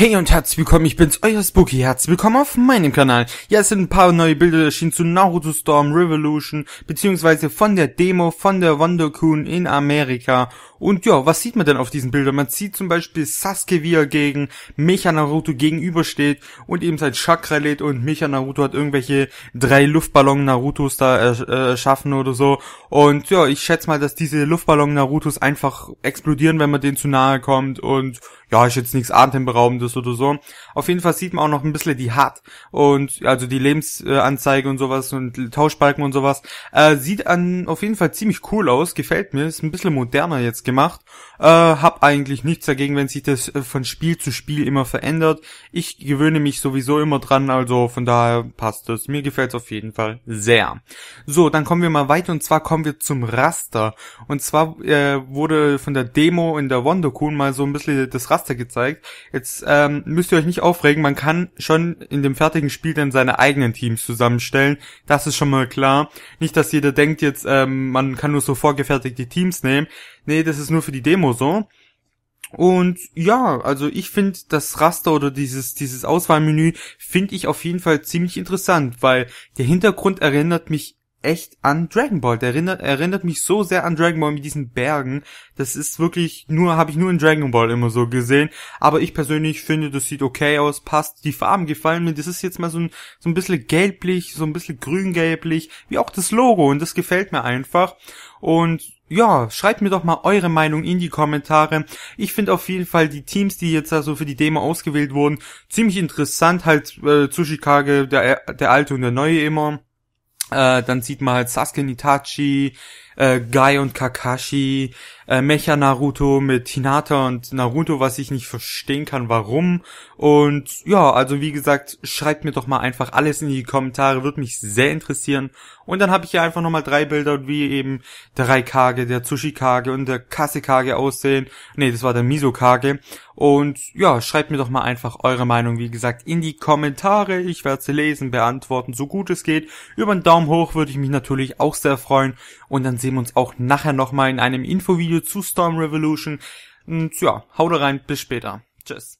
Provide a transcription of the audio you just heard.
Hey und herzlich willkommen, ich bin's, euer Spooky herzlich Willkommen auf meinem Kanal. Ja, es sind ein paar neue Bilder erschienen zu Naruto Storm Revolution, beziehungsweise von der Demo von der Wonder Coon in Amerika und ja, was sieht man denn auf diesen Bildern? Man sieht zum Beispiel Sasuke, wie er gegen Mecha Naruto gegenübersteht und eben sein Chakra lädt und Mecha Naruto hat irgendwelche drei Luftballon Narutos da äh, erschaffen oder so. Und ja, ich schätze mal, dass diese Luftballon Narutos einfach explodieren, wenn man denen zu nahe kommt und ja, ist jetzt nichts atemberaubendes oder so. Auf jeden Fall sieht man auch noch ein bisschen die Hut und also die Lebensanzeige und sowas und Tauschbalken und sowas. Äh, sieht an auf jeden Fall ziemlich cool aus, gefällt mir. Ist ein bisschen moderner jetzt gemacht. Äh, hab eigentlich nichts dagegen, wenn sich das äh, von Spiel zu Spiel immer verändert. Ich gewöhne mich sowieso immer dran, also von daher passt es. Mir gefällt es auf jeden Fall sehr. So, dann kommen wir mal weiter und zwar kommen wir zum Raster. Und zwar äh, wurde von der Demo in der WonderCoon mal so ein bisschen das Raster gezeigt. Jetzt ähm, müsst ihr euch nicht aufregen, man kann schon in dem fertigen Spiel dann seine eigenen Teams zusammenstellen. Das ist schon mal klar. Nicht, dass jeder denkt jetzt, ähm, man kann nur so vorgefertigte Teams nehmen. Nee, das es nur für die Demo so. Und ja, also ich finde das Raster oder dieses, dieses Auswahlmenü finde ich auf jeden Fall ziemlich interessant, weil der Hintergrund erinnert mich echt an Dragon Ball. Der erinnert, erinnert mich so sehr an Dragon Ball mit diesen Bergen. Das ist wirklich nur, habe ich nur in Dragon Ball immer so gesehen. Aber ich persönlich finde, das sieht okay aus, passt. Die Farben gefallen mir. Das ist jetzt mal so ein, so ein bisschen gelblich, so ein bisschen grüngelblich, wie auch das Logo. Und das gefällt mir einfach. Und ja, schreibt mir doch mal eure Meinung in die Kommentare. Ich finde auf jeden Fall die Teams, die jetzt da so für die Demo ausgewählt wurden, ziemlich interessant, halt äh, Tsushikage, der, der alte und der neue immer. Äh, dann sieht man halt Sasuke Itachi, äh, Guy und Kakashi, äh, Mecha Naruto mit Hinata und Naruto, was ich nicht verstehen kann, warum. Und ja, also wie gesagt, schreibt mir doch mal einfach alles in die Kommentare, würde mich sehr interessieren. Und dann habe ich hier einfach nochmal drei Bilder, wie eben der Raikage, der Tsushikage und der Kasekage aussehen. Nee, das war der Misokage. Und ja, schreibt mir doch mal einfach eure Meinung, wie gesagt, in die Kommentare. Ich werde sie lesen, beantworten, so gut es geht. Über einen Daumen hoch würde ich mich natürlich auch sehr freuen. Und dann sehen wir uns auch nachher nochmal in einem Infovideo zu Storm Revolution. Und ja, haut rein, bis später. Tschüss.